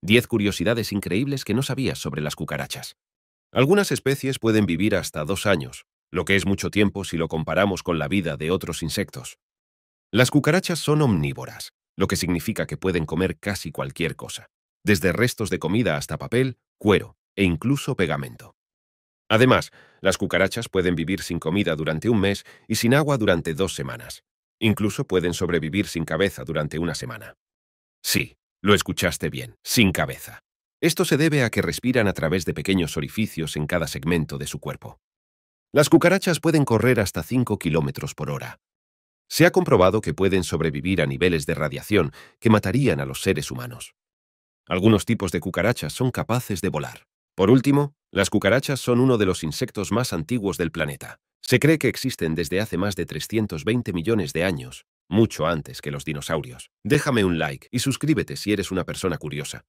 Diez curiosidades increíbles que no sabías sobre las cucarachas. Algunas especies pueden vivir hasta dos años, lo que es mucho tiempo si lo comparamos con la vida de otros insectos. Las cucarachas son omnívoras, lo que significa que pueden comer casi cualquier cosa, desde restos de comida hasta papel, cuero e incluso pegamento. Además, las cucarachas pueden vivir sin comida durante un mes y sin agua durante dos semanas. Incluso pueden sobrevivir sin cabeza durante una semana. Sí, lo escuchaste bien, sin cabeza. Esto se debe a que respiran a través de pequeños orificios en cada segmento de su cuerpo. Las cucarachas pueden correr hasta 5 kilómetros por hora. Se ha comprobado que pueden sobrevivir a niveles de radiación que matarían a los seres humanos. Algunos tipos de cucarachas son capaces de volar. Por último, las cucarachas son uno de los insectos más antiguos del planeta. Se cree que existen desde hace más de 320 millones de años mucho antes que los dinosaurios. Déjame un like y suscríbete si eres una persona curiosa.